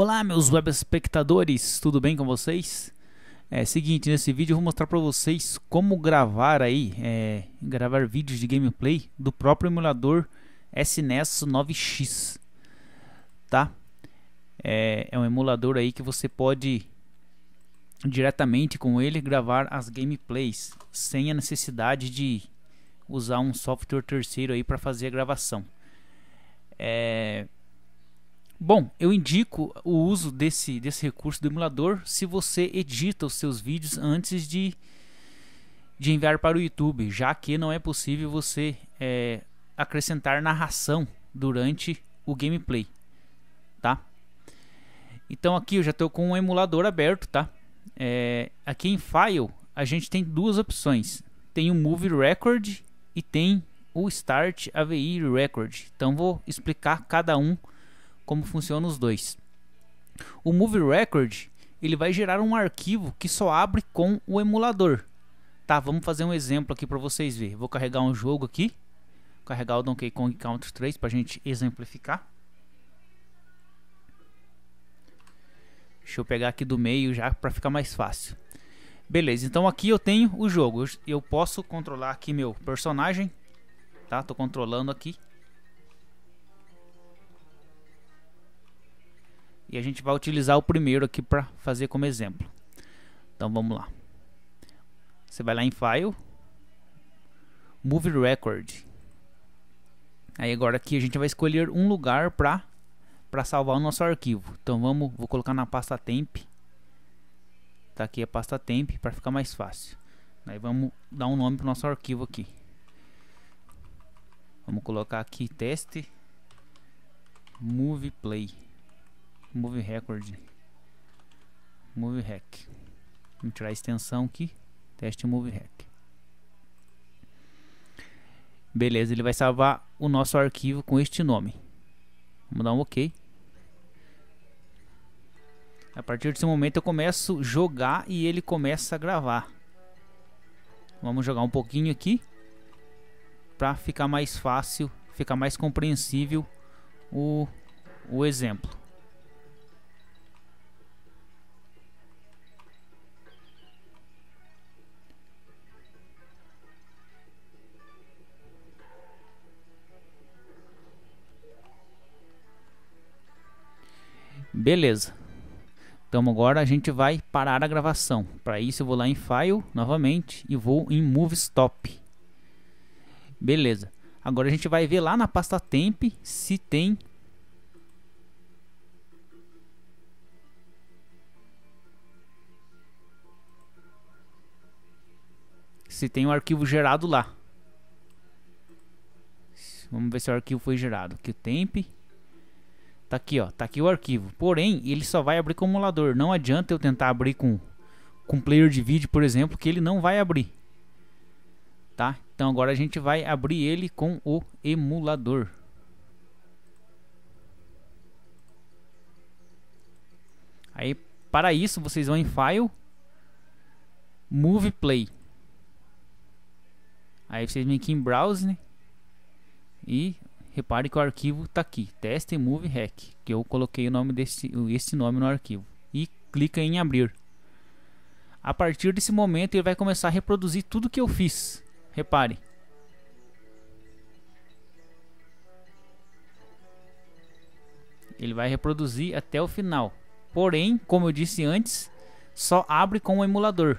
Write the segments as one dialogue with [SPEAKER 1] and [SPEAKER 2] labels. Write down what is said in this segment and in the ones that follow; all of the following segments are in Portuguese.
[SPEAKER 1] Olá, meus web espectadores, tudo bem com vocês? É seguinte, nesse vídeo eu vou mostrar para vocês como gravar aí, é, gravar vídeos de gameplay do próprio emulador SNES 9X, tá? É, é um emulador aí que você pode diretamente com ele gravar as gameplays sem a necessidade de usar um software terceiro aí para fazer a gravação. É, Bom, eu indico o uso desse, desse recurso do emulador se você edita os seus vídeos antes de, de enviar para o YouTube, já que não é possível você é, acrescentar narração durante o gameplay, tá? Então aqui eu já estou com o um emulador aberto, tá? É, aqui em File a gente tem duas opções, tem o Movie Record e tem o Start AVI Record. Então vou explicar cada um como funciona os dois. O Movie Record ele vai gerar um arquivo que só abre com o emulador. Tá, vamos fazer um exemplo aqui para vocês verem. Vou carregar um jogo aqui, carregar o Donkey Kong Country 3 para a gente exemplificar. Deixa eu pegar aqui do meio já para ficar mais fácil. Beleza, então aqui eu tenho o jogo. Eu posso controlar aqui meu personagem, tá? Tô controlando aqui. E a gente vai utilizar o primeiro aqui para fazer como exemplo. Então vamos lá. Você vai lá em File, Move Record. Aí agora aqui a gente vai escolher um lugar para para salvar o nosso arquivo. Então vamos, vou colocar na pasta temp. Tá aqui a pasta temp para ficar mais fácil. Aí vamos dar um nome para o nosso arquivo aqui. Vamos colocar aqui teste move play. Move Record. Move Hack. vou tirar a extensão aqui. Teste Move Hack. Beleza, ele vai salvar o nosso arquivo com este nome. Vamos dar um OK. A partir desse momento eu começo a jogar e ele começa a gravar. Vamos jogar um pouquinho aqui para ficar mais fácil, ficar mais compreensível o, o exemplo. Beleza. Então agora a gente vai parar a gravação. Para isso eu vou lá em File novamente e vou em Move Stop. Beleza. Agora a gente vai ver lá na pasta Temp se tem se tem um arquivo gerado lá. Vamos ver se o arquivo foi gerado. Que temp Tá aqui, ó. Tá aqui o arquivo. Porém, ele só vai abrir com o emulador. Não adianta eu tentar abrir com com player de vídeo, por exemplo, que ele não vai abrir. Tá? Então agora a gente vai abrir ele com o emulador. Aí para isso vocês vão em File, Move Play. Aí vocês vêm aqui em Browse né? e Repare que o arquivo está aqui, test Move hack, que eu coloquei o nome desse esse nome no arquivo e clica em abrir. A partir desse momento ele vai começar a reproduzir tudo que eu fiz. Repare. Ele vai reproduzir até o final. Porém, como eu disse antes, só abre com o emulador.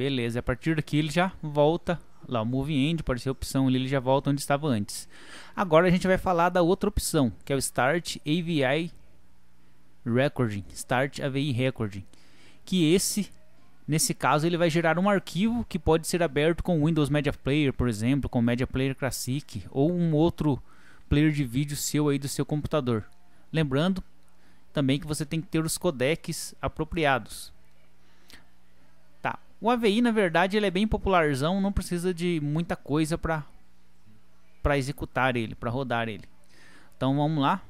[SPEAKER 1] Beleza, a partir daqui ele já volta lá o Move End, pode ser a opção ele já volta onde estava antes. Agora a gente vai falar da outra opção, que é o Start AVI Recording, Start AVI Recording, que esse Nesse caso, ele vai gerar um arquivo que pode ser aberto com o Windows Media Player, por exemplo, com o Media Player Classic ou um outro player de vídeo seu aí do seu computador. Lembrando também que você tem que ter os codecs apropriados. O AVI, na verdade, ele é bem popularzão, não precisa de muita coisa para para executar ele, para rodar ele. Então vamos lá.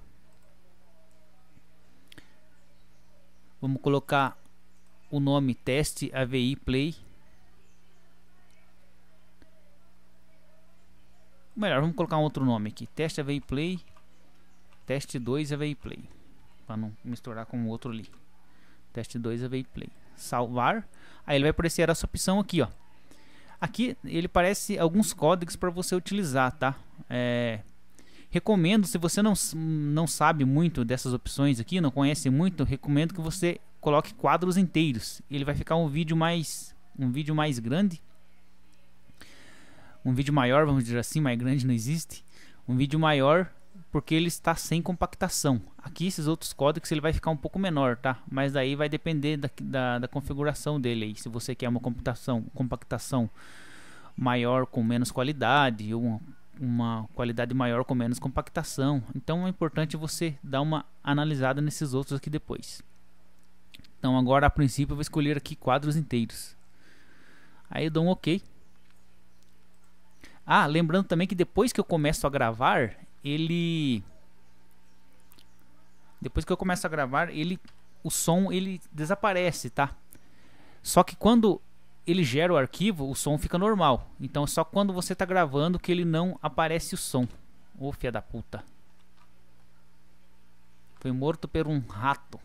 [SPEAKER 1] Vamos colocar o nome teste AVI play. Melhor, vamos colocar um outro nome aqui. Teste AVI play. Teste 2 AVI play, para não misturar com o outro ali. Teste 2 AVI play salvar, aí ele vai aparecer essa opção aqui, ó. Aqui ele parece alguns códigos para você utilizar, tá? É, recomendo, se você não, não sabe muito dessas opções aqui, não conhece muito, recomendo que você coloque quadros inteiros. Ele vai ficar um vídeo mais um vídeo mais grande, um vídeo maior, vamos dizer assim, mais grande não existe, um vídeo maior porque ele está sem compactação. Aqui esses outros códigos ele vai ficar um pouco menor, tá? Mas daí vai depender da, da, da configuração dele Se você quer uma compactação, compactação maior com menos qualidade, ou uma, uma qualidade maior com menos compactação. Então é importante você dar uma analisada nesses outros aqui depois. Então agora a princípio eu vou escolher aqui quadros inteiros. Aí eu dou um OK. Ah, lembrando também que depois que eu começo a gravar, ele depois que eu começo a gravar, ele o som ele desaparece, tá? Só que quando ele gera o arquivo, o som fica normal. Então é só quando você está gravando que ele não aparece o som. Ô oh, filha da puta. Foi morto por um rato.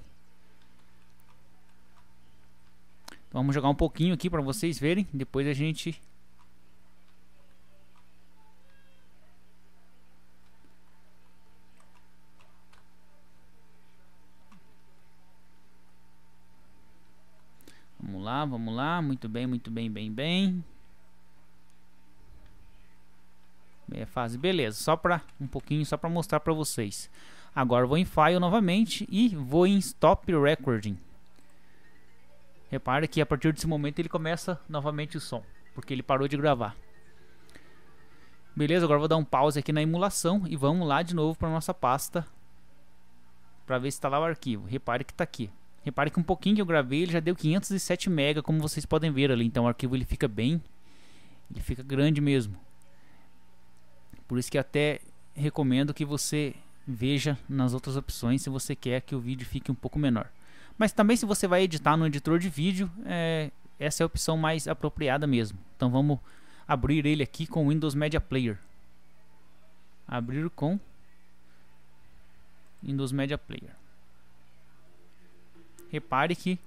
[SPEAKER 1] Então, vamos jogar um pouquinho aqui para vocês verem. Depois a gente lá, vamos lá. Muito bem, muito bem, bem, bem. Meia é fase, beleza. Só para um pouquinho, só para mostrar para vocês. Agora vou em File novamente e vou em Stop Recording. Repara que a partir desse momento ele começa novamente o som, porque ele parou de gravar. Beleza, agora vou dar um pause aqui na emulação e vamos lá de novo para nossa pasta para ver se está lá o arquivo. Repare que está aqui. Repare que um pouquinho que eu gravei, ele já deu 507 MB, como vocês podem ver ali. Então o arquivo ele fica bem, ele fica grande mesmo. Por isso que até recomendo que você veja nas outras opções se você quer que o vídeo fique um pouco menor. Mas também se você vai editar no editor de vídeo, é, essa é a opção mais apropriada mesmo. Então vamos abrir ele aqui com o Windows Media Player. Abrir com Windows Media Player. Repare que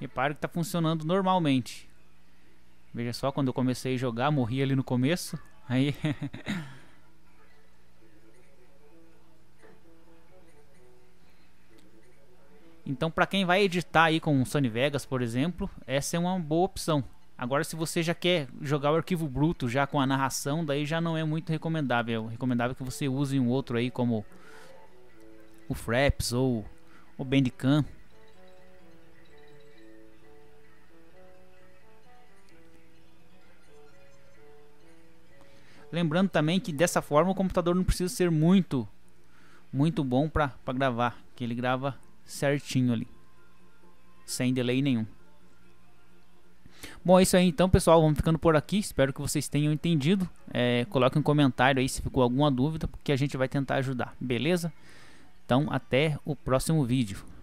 [SPEAKER 1] Repare que está funcionando normalmente. Veja só, quando eu comecei a jogar, morri ali no começo. Aí... então, para quem vai editar aí com o Sony Vegas, por exemplo, essa é uma boa opção. Agora, se você já quer jogar o arquivo bruto já com a narração, daí já não é muito recomendável. É recomendável que você use um outro aí, como o Fraps ou o Bandicam. Lembrando também que dessa forma o computador não precisa ser muito, muito bom para gravar, que ele grava certinho ali, sem delay nenhum. Bom, é isso aí então, pessoal. Vamos ficando por aqui. Espero que vocês tenham entendido. É, coloque um comentário aí se ficou alguma dúvida, porque a gente vai tentar ajudar, beleza? Então, até o próximo vídeo.